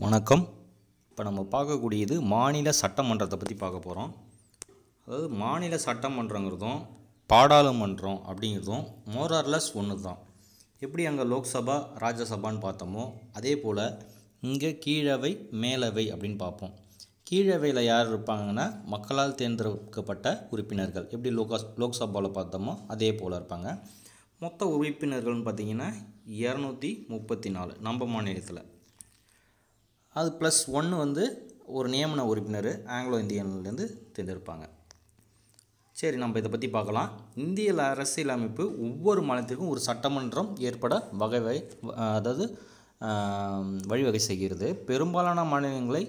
வணக்கம் இப்போ நம்ம பார்க்கக்கூடியது மாநில சட்டமன்றத்தை பற்றி பார்க்க போகிறோம் அதாவது மாநில சட்டமன்றங்கிறதும் பாடாளுமன்றம் அப்படிங்கிறதும் மோரார்லஸ் ஒன்று தான் எப்படி அங்கே லோக்சபா ராஜ்யசபான்னு பார்த்தோமோ அதே போல் இங்கே கீழவை மேலவை அப்படின்னு பார்ப்போம் கீழவையில் யார் இருப்பாங்கன்னா மக்களால் தேர்ந்தெடுக்கப்பட்ட உறுப்பினர்கள் எப்படி லோகா லோக்சபாவில் பார்த்தோமோ அதே போல் இருப்பாங்க மொத்த உறுப்பினர்கள்னு பார்த்தீங்கன்னா இரநூத்தி முப்பத்தி நாலு நம்ம மாநிலத்தில் அது ப்ளஸ் ஒன்று வந்து ஒரு நியமன உறுப்பினர் ஆங்கிலோ இந்தியன்லேருந்து தேர்ந்தெடுப்பாங்க சரி நம்ம இதை பற்றி பார்க்கலாம் இந்திய அரசியலமைப்பு ஒவ்வொரு மாநிலத்திற்கும் ஒரு சட்டமன்றம் ஏற்பட வகை அதாவது வழிவகை செய்கிறது பெரும்பாலான மாநிலங்களை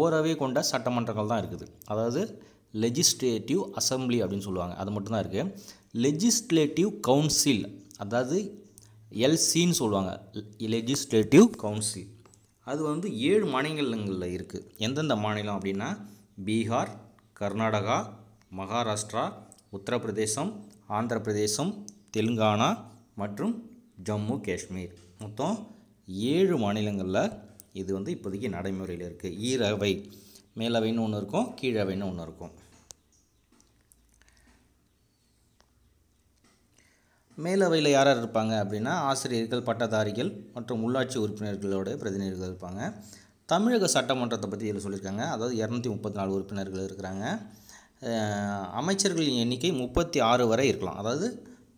ஓரவே கொண்ட சட்டமன்றங்கள் தான் இருக்குது அதாவது லெஜிஸ்லேட்டிவ் அசம்பிளி அப்படின்னு சொல்லுவாங்க அது மட்டும்தான் இருக்குது லெஜிஸ்லேட்டிவ் கவுன்சில் அதாவது எல்சின்னு சொல்லுவாங்க லெஜிஸ்லேட்டிவ் கவுன்சில் அது வந்து ஏழு மாநிலங்களில் இருக்குது எந்தெந்த மாநிலம் அப்படின்னா பீகார் கர்நாடகா மகாராஷ்டிரா உத்தரப்பிரதேசம் ஆந்திர பிரதேசம் தெலுங்கானா மற்றும் ஜம்மு காஷ்மீர் மொத்தம் ஏழு மாநிலங்களில் இது வந்து இப்போதைக்கு நடைமுறையில் இருக்குது ஈரவை மேலவைன்னு ஒன்று இருக்கும் கீழவைன்னு ஒன்று இருக்கும் மேலவையில் யார் யார் இருப்பாங்க அப்படின்னா ஆசிரியர்கள் பட்டதாரிகள் மற்றும் உள்ளாட்சி உறுப்பினர்களோட பிரதிநிதிகள் இருப்பாங்க தமிழக சட்டமன்றத்தை பற்றி இதில் சொல்லியிருக்காங்க அதாவது இரநூத்தி முப்பத்தி நாலு உறுப்பினர்கள் இருக்கிறாங்க அமைச்சர்களின் எண்ணிக்கை முப்பத்தி ஆறு வரை இருக்கலாம் அதாவது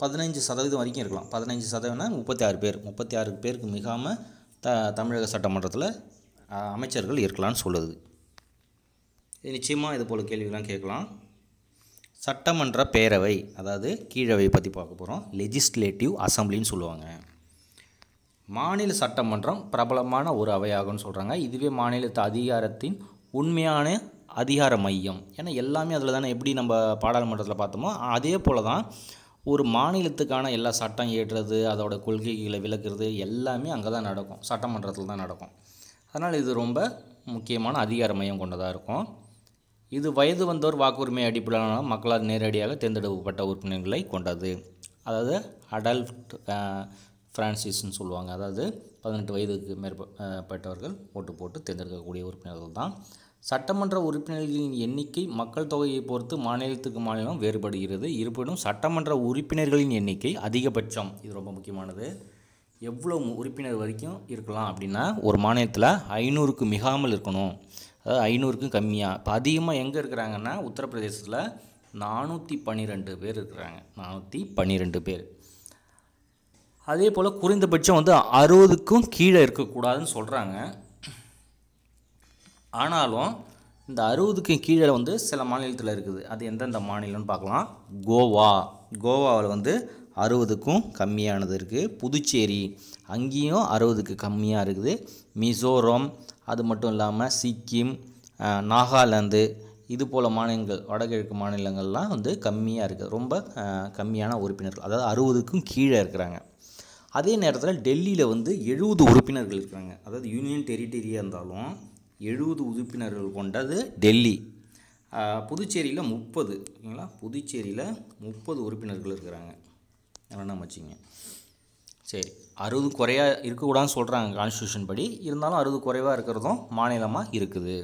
பதினைஞ்சு சதவீதம் வரைக்கும் இருக்கலாம் பதினைஞ்சு சதவீதம்னா முப்பத்தி ஆறு பேர் முப்பத்தி ஆறு பேருக்கு மிகாமல் த தமிழக சட்டமன்றத்தில் அமைச்சர்கள் இருக்கலாம்னு சொல்லுது நிச்சயமாக இது போல் கேள்விகள்லாம் கேட்கலாம் சட்டமன்ற பேரவை அதாவது கீழவை பற்றி பார்க்க போகிறோம் லெஜிஸ்லேட்டிவ் அசம்பிளின்னு சொல்லுவாங்க மாநில சட்டமன்றம் பிரபலமான ஒரு அவையாகும்னு சொல்கிறாங்க இதுவே மாநிலத்து அதிகாரத்தின் உண்மையான அதிகார மையம் ஏன்னா எல்லாமே அதில் தானே எப்படி நம்ம பாடாளுமன்றத்தில் பார்த்தோமோ அதே போல் தான் ஒரு மாநிலத்துக்கான எல்லா சட்டம் ஏற்றுறது அதோடய கொள்கைகளை விளக்குறது எல்லாமே அங்கே தான் நடக்கும் சட்டமன்றத்தில் தான் நடக்கும் அதனால் இது ரொம்ப முக்கியமான அதிகார மையம் கொண்டதாக இருக்கும் இது வயது வந்தோர் வாக்குரிமை அடிப்படையிலான மக்களால் நேரடியாக தேர்ந்தெடுக்கப்பட்ட உறுப்பினர்களை கொண்டது அதாவது அடல்ட் ஃப்ரான்சிஸ்ன்னு சொல்லுவாங்க அதாவது பதினெட்டு வயதுக்கு மேற்பட்டவர்கள் ஓட்டு போட்டு தேர்ந்தெடுக்கக்கூடிய உறுப்பினர்கள் தான் சட்டமன்ற உறுப்பினர்களின் எண்ணிக்கை மக்கள் தொகையை பொறுத்து மாநிலத்துக்கு மாநிலம் வேறுபடுகிறது இருப்பினும் சட்டமன்ற உறுப்பினர்களின் எண்ணிக்கை அதிகபட்சம் இது ரொம்ப முக்கியமானது எவ்வளோ உறுப்பினர் வரைக்கும் இருக்கலாம் அப்படின்னா ஒரு மாநிலத்தில் ஐநூறுக்கு மிகாமல் இருக்கணும் அதாவது ஐநூறுக்கும் கம்மியாக இப்போ அதிகமாக எங்கே இருக்கிறாங்கன்னா உத்தரப்பிரதேசத்தில் நானூற்றி பன்னிரெண்டு பேர் இருக்கிறாங்க நானூற்றி பன்னிரெண்டு பேர் அதே போல் குறைந்தபட்சம் வந்து அறுபதுக்கும் கீழே இருக்கக்கூடாதுன்னு சொல்கிறாங்க ஆனாலும் இந்த அறுபதுக்கு கீழே வந்து சில மாநிலத்தில் இருக்குது அது எந்தெந்த மாநிலம்னு பார்க்கலாம் கோவா கோவாவில் வந்து அறுபதுக்கும் கம்மியானது இருக்குது புதுச்சேரி அங்கேயும் அறுபதுக்கு கம்மியாக இருக்குது மிசோரம் அது மட்டும் இல்லாமல் சிக்கிம் நாகாலாந்து இது போல் மாநிலங்கள் வடகிழக்கு மாநிலங்கள்லாம் வந்து கம்மியாக இருக்குது ரொம்ப கம்மியான உறுப்பினர்கள் அதாவது அறுபதுக்கும் கீழே இருக்கிறாங்க அதே நேரத்தில் டெல்லியில் வந்து எழுபது உறுப்பினர்கள் இருக்கிறாங்க அதாவது யூனியன் டெரிட்டரியாக இருந்தாலும் எழுபது உறுப்பினர்கள் கொண்டது டெல்லி புதுச்சேரியில் முப்பது ஓகேங்களா புதுச்சேரியில் முப்பது உறுப்பினர்கள் இருக்கிறாங்க அதெல்லாம் வச்சுங்க சரி அறுபது குறையாக இருக்கக்கூடாதுன்னு சொல்கிறாங்க கான்ஸ்டியூஷன் படி இருந்தாலும் அறுபது குறைவாக இருக்கிறதும் மாநிலமாக இருக்குது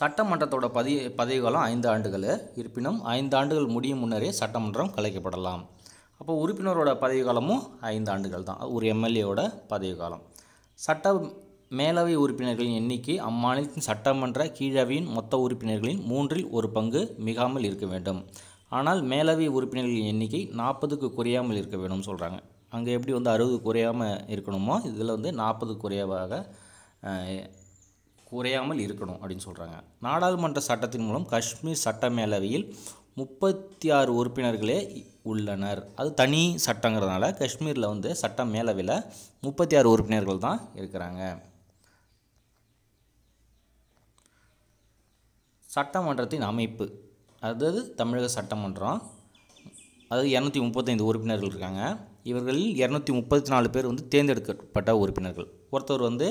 சட்டமன்றத்தோட பதி பதவி காலம் ஐந்து ஆண்டுகள் இருப்பினும் ஐந்து ஆண்டுகள் முடியும் முன்னரே சட்டமன்றம் கலைக்கப்படலாம் அப்போ உறுப்பினரோட பதவி காலமும் ஐந்து ஆண்டுகள் தான் ஒரு எம்எல்ஏவோட பதவி காலம் சட்ட மேலவை உறுப்பினர்களின் எண்ணிக்கை அம்மாநிலத்தின் சட்டமன்ற கீழவையின் மொத்த உறுப்பினர்களின் மூன்றில் ஒரு பங்கு மிகாமல் இருக்க வேண்டும் ஆனால் மேலவை உறுப்பினர்களின் எண்ணிக்கை நாற்பதுக்கு குறையாமல் இருக்க வேணும்னு சொல்கிறாங்க அங்கே எப்படி வந்து அறுபது குறையாமல் இருக்கணுமோ இதில் வந்து நாற்பது குறைவாக குறையாமல் இருக்கணும் அப்படின்னு சொல்கிறாங்க நாடாளுமன்ற சட்டத்தின் மூலம் காஷ்மீர் சட்ட மேலவையில் முப்பத்தி ஆறு உறுப்பினர்களே உள்ளனர் அது தனி சட்டங்கிறதுனால காஷ்மீரில் வந்து சட்ட மேலவையில் முப்பத்தி ஆறு உறுப்பினர்கள் தான் இருக்கிறாங்க சட்டமன்றத்தின் அமைப்பு அதாவது தமிழக சட்டமன்றம் அதாவது இரநூத்தி முப்பத்தைந்து உறுப்பினர்கள் இருக்காங்க இவர்களில் இரநூத்தி முப்பத்தி நாலு பேர் வந்து தேர்ந்தெடுக்கப்பட்ட உறுப்பினர்கள் ஒருத்தர் வந்து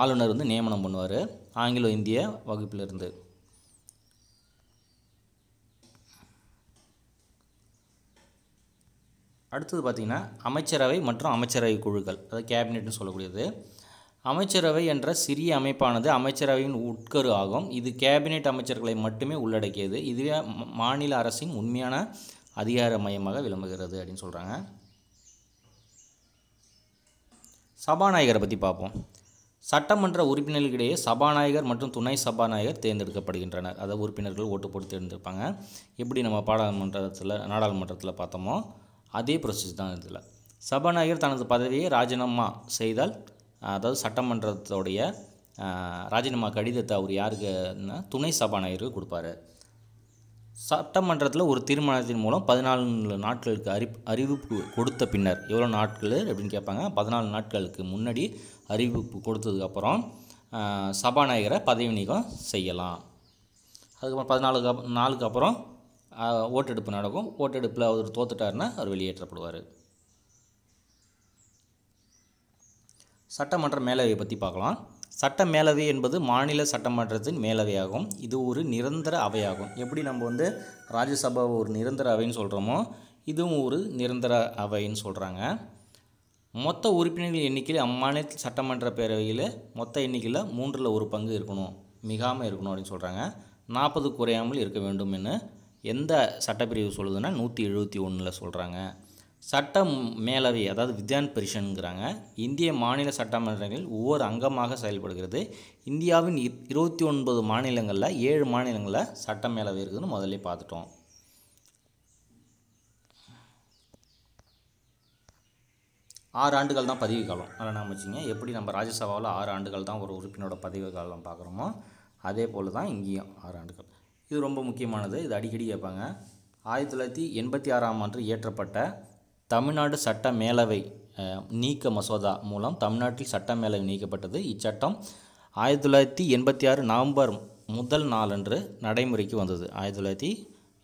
ஆளுநர் வந்து நியமனம் பண்ணுவார் ஆங்கிலோ இந்திய வகுப்பிலிருந்து அடுத்தது பார்த்திங்கன்னா அமைச்சரவை மற்றும் அமைச்சரவை குழுக்கள் அதாவது கேபினெட்னு சொல்லக்கூடியது அமைச்சரவை என்ற சிறிய அமைப்பானது அமைச்சரவையின் உட்கரு ஆகும் இது கேபினெட் அமைச்சர்களை மட்டுமே உள்ளடக்கியது இதுவே மாநில அரசின் உண்மையான அதிகார மையமாக விளம்புகிறது அப்படின்னு சொல்கிறாங்க சபாநாயகரை பற்றி பார்ப்போம் சட்டமன்ற உறுப்பினர்களிடையே சபாநாயகர் மற்றும் துணை சபாநாயகர் தேர்ந்தெடுக்கப்படுகின்றனர் அதை உறுப்பினர்கள் ஓட்டு போட்டு தேர்ந்தெடுப்பாங்க எப்படி நம்ம பாராளுமன்றத்தில் நாடாளுமன்றத்தில் பார்த்தோமோ அதே ப்ரொசீஜர் தான் இதில் சபாநாயகர் தனது பதவியை ராஜினாமா செய்தால் அதாவது சட்டமன்றத்தோடைய ராஜினாமா கடிதத்தை அவர் யாருக்குன்னா துணை சபாநாயகருக்கு கொடுப்பாரு சட்டமன்றத்தில் ஒரு தீர்மானத்தின் மூலம் பதினாலு நாட்களுக்கு அறி அறிவிப்பு கொடுத்த பின்னர் எவ்வளோ நாட்கள் அப்படின்னு கேட்பாங்க பதினாலு நாட்களுக்கு முன்னாடி அறிவிப்பு கொடுத்ததுக்கப்புறம் சபாநாயகரை பதவி நீக்கம் செய்யலாம் அதுக்கப்புறம் பதினாலுக்கு நாளுக்கு அப்புறம் ஓட்டெடுப்பு நடக்கும் ஓட்டெடுப்பில் அவர் தோத்துட்டாருன்னா அவர் வெளியேற்றப்படுவார் சட்டமன்ற மேலவையை பற்றி பார்க்கலாம் சட்ட மேலவை என்பது மாநில சட்டமன்றத்தின் மேலவையாகும் இது ஒரு நிரந்தர அவையாகும் எப்படி நம்ம வந்து ராஜ்யசபாவை ஒரு நிரந்தர அவைன்னு சொல்கிறோமோ இதுவும் ஒரு நிரந்தர அவைன்னு சொல்கிறாங்க மொத்த உறுப்பினர்கள் எண்ணிக்கையில் அம்மாநில சட்டமன்ற பேரவையில் மொத்த எண்ணிக்கையில் மூன்றில் ஒரு பங்கு இருக்கணும் மிகாமல் இருக்கணும் அப்படின்னு சொல்கிறாங்க நாற்பது குறையாமல் இருக்க வேண்டும் என்று எந்த சட்டப்பிரிவு சொல்லுதுன்னா நூற்றி எழுபத்தி ஒன்றில் சொல்கிறாங்க சட்ட மேலவை அதாவது வித்யான் பரிஷனுங்கிறாங்க இந்திய மாநில சட்டமன்றங்களில் ஒவ்வொரு அங்கமாக செயல்படுகிறது இந்தியாவின் இருபத்தி ஒன்பது மாநிலங்களில் ஏழு மாநிலங்களில் சட்ட மேலவை இருக்குதுன்னு முதல்ல பார்த்துட்டோம் ஆறு ஆண்டுகள் தான் பதிவு காலம் அதனால் நான் வச்சுங்க எப்படி நம்ம ராஜ்யசபாவில் ஆறு ஆண்டுகள் தான் ஒரு உறுப்பினோட பதிவு காலம் பார்க்குறோமோ அதே போல் தான் இங்கேயும் ஆறு ஆண்டுகள் இது ரொம்ப முக்கியமானது இது அடிக்கடி கேட்பாங்க ஆயிரத்தி தொள்ளாயிரத்தி எண்பத்தி ஆறாம் ஆண்டு இயற்றப்பட்ட தமிழ்நாடு சட்ட மேலவை நீக்க மசோதா மூலம் தமிழ்நாட்டில் சட்ட மேலவை நீக்கப்பட்டது இச்சட்டம் ஆயிரத்தி தொள்ளாயிரத்தி எண்பத்தி ஆறு நவம்பர் முதல் நாளன்று நடைமுறைக்கு வந்தது ஆயிரத்தி தொள்ளாயிரத்தி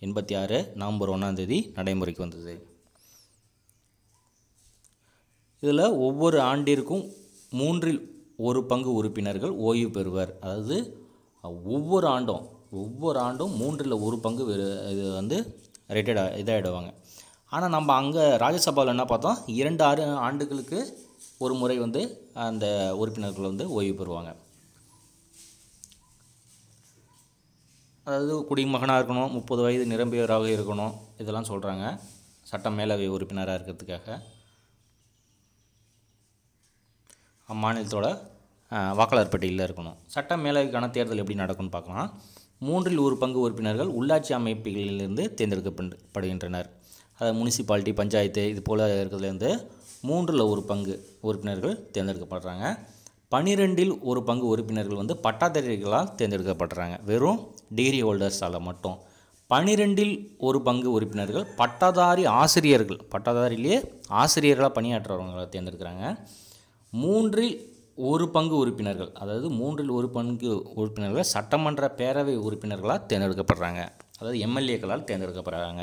எண்பத்தி ஆறு நவம்பர் ஒன்றாந்தேதி நடைமுறைக்கு வந்தது இதில் ஒவ்வொரு ஆண்டிற்கும் மூன்றில் ஒரு பங்கு உறுப்பினர்கள் ஓய்வு பெறுவர் அதாவது ஒவ்வொரு ஆண்டும் ஒவ்வொரு ஆண்டும் மூன்றில் ஒரு பங்கு இது வந்து ரிட்டையர்ட் இதாகிடுவாங்க ஆனால் நம்ம அங்கே ராஜ்யசபாவில் என்ன பார்த்தோம் இரண்டு ஆறு ஆண்டுகளுக்கு ஒரு முறை வந்து அந்த உறுப்பினர்கள் வந்து ஓய்வு பெறுவாங்க அதாவது குடிமகனாக இருக்கணும் முப்பது வயது நிரம்பியவராக இருக்கணும் இதெல்லாம் சொல்கிறாங்க சட்ட மேலவை உறுப்பினராக இருக்கிறதுக்காக மாநிலத்தோட வாக்காளர் பட்டியலில் இருக்கணும் சட்ட மேலவைக்கான தேர்தல் எப்படி நடக்கும்னு பார்க்கலாம் மூன்றில் ஒரு பங்கு உறுப்பினர்கள் உள்ளாட்சி அமைப்புகளிலிருந்து தேர்ந்தெடுக்கப்படுகின்றனர் அதாவது முனிசிபாலிட்டி பஞ்சாயத்து இது போல் இருக்கிறதுலேருந்து மூன்றில் ஒரு பங்கு உறுப்பினர்கள் தேர்ந்தெடுக்கப்படுறாங்க பனிரெண்டில் ஒரு பங்கு உறுப்பினர்கள் வந்து பட்டாதாரிகளால் தேர்ந்தெடுக்கப்படுறாங்க வெறும் டிகிரி ஹோல்டர்ஸால் மட்டும் பனிரெண்டில் ஒரு பங்கு உறுப்பினர்கள் பட்டதாரி ஆசிரியர்கள் பட்டதாரிலேயே ஆசிரியர்களாக பணியாற்றுறவங்களை தேர்ந்தெடுக்கிறாங்க மூன்றில் ஒரு பங்கு உறுப்பினர்கள் அதாவது மூன்றில் ஒரு பங்கு உறுப்பினர்கள் சட்டமன்ற பேரவை உறுப்பினர்களாக தேர்ந்தெடுக்கப்படுறாங்க அதாவது எம்எல்ஏக்களால் தேர்ந்தெடுக்கப்படுறாங்க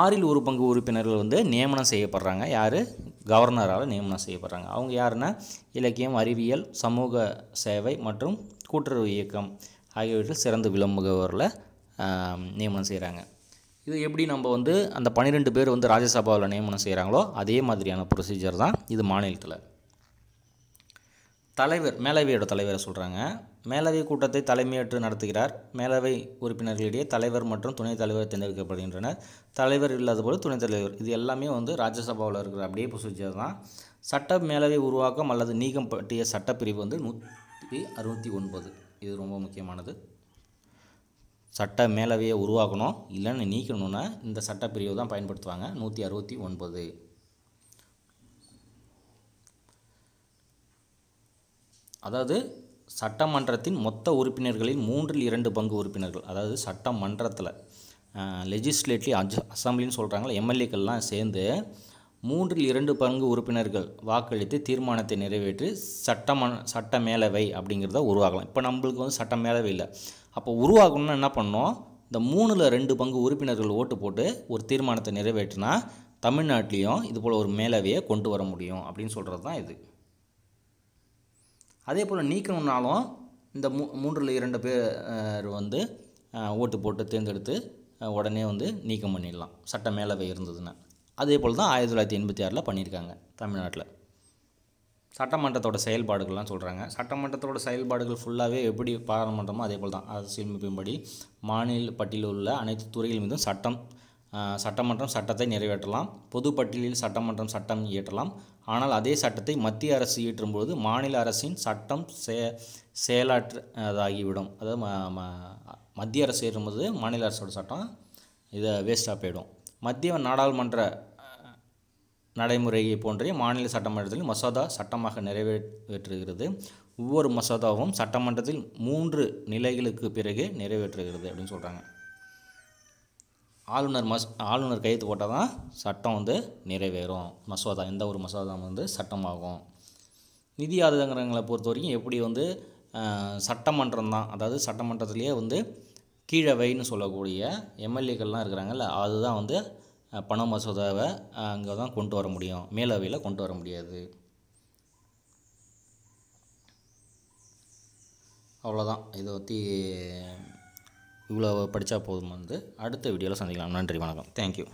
ஆறில் ஒரு பங்கு உறுப்பினர்கள் வந்து நியமனம் செய்யப்படுறாங்க யார் கவர்னரால் நியமனம் செய்யப்படுறாங்க அவங்க யாருன்னா இலக்கியம் அறிவியல் சமூக சேவை மற்றும் கூட்டுறவு இயக்கம் ஆகியவற்றில் சிறந்து விளம்புகவரில் நியமனம் செய்கிறாங்க இது எப்படி நம்ம வந்து அந்த பன்னிரெண்டு பேர் வந்து ராஜ்யசபாவில் நியமனம் செய்கிறாங்களோ அதே மாதிரியான ப்ரொசீஜர் தான் இது மாநிலத்தில் தலைவர் மேலவையோட தலைவரை சொல்கிறாங்க மேலவை கூட்டத்தை தலைமையேற்று நடத்துகிறார் மேலவை உறுப்பினர்களிடையே தலைவர் மற்றும் துணைத் தலைவர் தேர்ந்தெடுக்கப்படுகின்றனர் தலைவர் இல்லாத போது துணைத் தலைவர் இது எல்லாமே வந்து ராஜ்யசபாவில் இருக்கிற அப்படியே ப்ரொசீஜர் தான் சட்ட மேலவை உருவாக்கம் அல்லது நீக்கம் பற்றிய சட்டப்பிரிவு வந்து நூற்றி அறுபத்தி ஒன்பது இது ரொம்ப முக்கியமானது சட்ட மேலவையை உருவாக்கணும் இல்லைன்னு நீக்கணும்னா இந்த சட்டப்பிரிவு தான் பயன்படுத்துவாங்க நூற்றி அறுபத்தி ஒன்பது அதாவது சட்டமன்றத்தின் மொத்த உறுப்பினர்களில் மூன்றில் இரண்டு பங்கு உறுப்பினர்கள் அதாவது சட்டமன்றத்தில் லெஜிஸ்லேட்டிவ் அஜ் அசம்பிளின்னு சொல்கிறாங்களா எம்எல்ஏக்கள்லாம் சேர்ந்து மூன்றில் இரண்டு பங்கு உறுப்பினர்கள் வாக்களித்து தீர்மானத்தை நிறைவேற்றி சட்டமன் சட்ட மேலவை அப்படிங்கிறத உருவாகலாம் இப்போ நம்மளுக்கு வந்து சட்ட மேலவை இல்லை அப்போ உருவாகணும்னா என்ன பண்ணோம் இந்த மூணில் ரெண்டு பங்கு உறுப்பினர்கள் ஓட்டு போட்டு ஒரு தீர்மானத்தை நிறைவேற்றினா தமிழ்நாட்டிலையும் இது போல் ஒரு மேலவையை கொண்டு வர முடியும் அப்படின்னு சொல்கிறது தான் இது அதே போல் நீக்கணுன்னாலும் இந்த மூ மூன்றில் இரண்டு பேர் வந்து ஓட்டு போட்டு தேர்ந்தெடுத்து உடனே வந்து நீக்கம் பண்ணிடலாம் சட்ட மேலவை இருந்ததுன்னு அதே போல் தான் ஆயிரத்தி தொள்ளாயிரத்தி எண்பத்தி ஆறில் பண்ணியிருக்காங்க தமிழ்நாட்டில் சட்டமன்றத்தோட செயல்பாடுகள்லாம் சொல்கிறாங்க சட்டமன்றத்தோட செயல்பாடுகள் ஃபுல்லாகவே எப்படி பாராளுமன்றமோ அதே போல் தான் அரசியலமைப்பின்படி மாநில பட்டியலில் உள்ள அனைத்து துறைகள் மீதும் சட்டம் சட்டமன்றம் சட்டத்தை நிறைவேற்றலாம் பொதுப்பட்டியலில் சட்டமன்றம் சட்டம் இயற்றலாம் ஆனால் அதே சட்டத்தை மத்திய அரசு பொழுது மாநில அரசின் சட்டம் செ செயலாற்றாகிவிடும் அதாவது மத்திய அரசு இயற்றும்போது மாநில அரசோட சட்டம் இதை வேஸ்ட்டாக போயிடும் மத்திய நாடாளுமன்ற நடைமுறையை போன்றே மாநில சட்டமன்றத்தில் மசோதா சட்டமாக நிறைவேற்றுகிறது ஒவ்வொரு மசோதாவும் சட்டமன்றத்தில் மூன்று நிலைகளுக்கு பிறகு நிறைவேற்றுகிறது அப்படின்னு சொல்கிறாங்க ஆளுநர் மஸ் ஆளுநர் கையெழுத்து போட்டால் தான் சட்டம் வந்து நிறைவேறும் மசோதா எந்த ஒரு மசோதா வந்து சட்டமாகும் நிதி ஆதாரங்களை பொறுத்த வரைக்கும் எப்படி வந்து சட்டமன்றம் தான் அதாவது சட்டமன்றத்திலேயே வந்து கீழவைன்னு சொல்லக்கூடிய எம்எல்ஏக்கள்லாம் இருக்கிறாங்கல்ல அதுதான் வந்து பண மசோதாவை அங்கே தான் கொண்டு வர முடியும் மேலவையில் கொண்டு வர முடியாது அவ்வளோதான் இதை பற்றி இவ்வளோ படித்தா வந்து அடுத்த வீடியோவில் சந்திக்கலாம் நன்றி வணக்கம் தேங்க்யூ